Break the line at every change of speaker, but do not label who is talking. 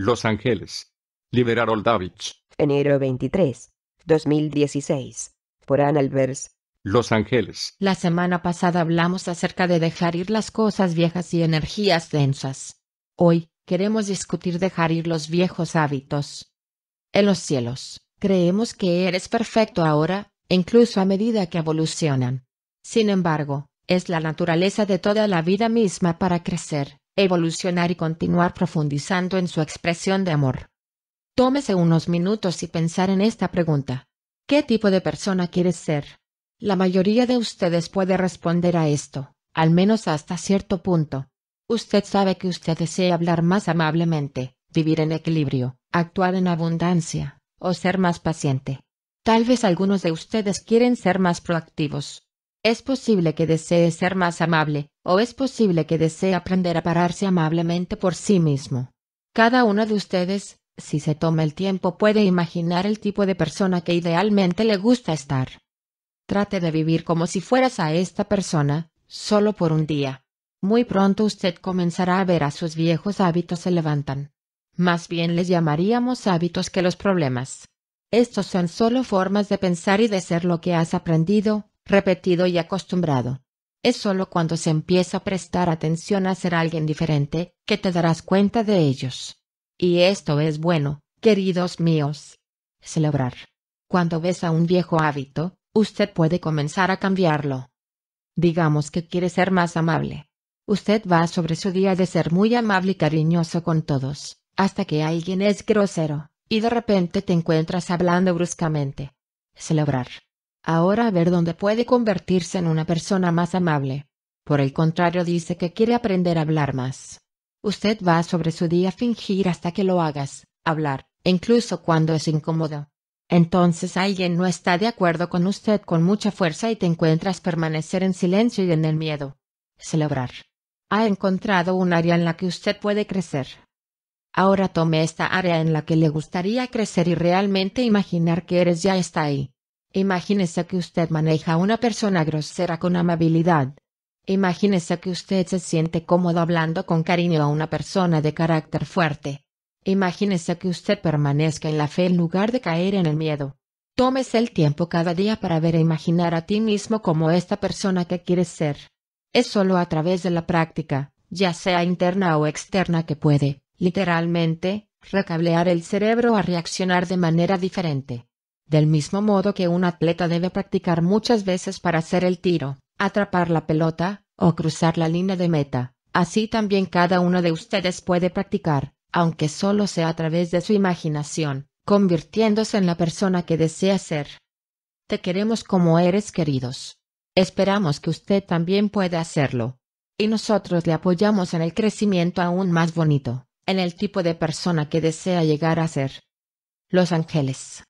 Los Ángeles. Liberar Oldavich. Enero 23, 2016. Por Albers. Los Ángeles. La semana pasada hablamos acerca de dejar ir las cosas viejas y energías densas. Hoy, queremos discutir dejar ir los viejos hábitos. En los cielos, creemos que eres perfecto ahora, incluso a medida que evolucionan. Sin embargo, es la naturaleza de toda la vida misma para crecer evolucionar y continuar profundizando en su expresión de amor. Tómese unos minutos y pensar en esta pregunta. ¿Qué tipo de persona quieres ser? La mayoría de ustedes puede responder a esto, al menos hasta cierto punto. Usted sabe que usted desea hablar más amablemente, vivir en equilibrio, actuar en abundancia, o ser más paciente. Tal vez algunos de ustedes quieren ser más proactivos, es posible que desee ser más amable, o es posible que desee aprender a pararse amablemente por sí mismo. Cada uno de ustedes, si se toma el tiempo, puede imaginar el tipo de persona que idealmente le gusta estar. Trate de vivir como si fueras a esta persona, solo por un día. Muy pronto usted comenzará a ver a sus viejos hábitos se levantan. Más bien les llamaríamos hábitos que los problemas. Estos son solo formas de pensar y de ser lo que has aprendido, repetido y acostumbrado. Es sólo cuando se empieza a prestar atención a ser alguien diferente que te darás cuenta de ellos. Y esto es bueno, queridos míos. Celebrar. Cuando ves a un viejo hábito, usted puede comenzar a cambiarlo. Digamos que quiere ser más amable. Usted va sobre su día de ser muy amable y cariñoso con todos, hasta que alguien es grosero, y de repente te encuentras hablando bruscamente. Celebrar. Ahora ver dónde puede convertirse en una persona más amable. Por el contrario dice que quiere aprender a hablar más. Usted va sobre su día a fingir hasta que lo hagas, hablar, incluso cuando es incómodo. Entonces alguien no está de acuerdo con usted con mucha fuerza y te encuentras permanecer en silencio y en el miedo. Celebrar. Ha encontrado un área en la que usted puede crecer. Ahora tome esta área en la que le gustaría crecer y realmente imaginar que eres ya está ahí. Imagínese que usted maneja a una persona grosera con amabilidad. Imagínese que usted se siente cómodo hablando con cariño a una persona de carácter fuerte. Imagínese que usted permanezca en la fe en lugar de caer en el miedo. Tómese el tiempo cada día para ver e imaginar a ti mismo como esta persona que quieres ser. Es solo a través de la práctica, ya sea interna o externa, que puede, literalmente, recablear el cerebro a reaccionar de manera diferente del mismo modo que un atleta debe practicar muchas veces para hacer el tiro, atrapar la pelota, o cruzar la línea de meta. Así también cada uno de ustedes puede practicar, aunque solo sea a través de su imaginación, convirtiéndose en la persona que desea ser. Te queremos como eres queridos. Esperamos que usted también pueda hacerlo. Y nosotros le apoyamos en el crecimiento aún más bonito, en el tipo de persona que desea llegar a ser. Los Ángeles.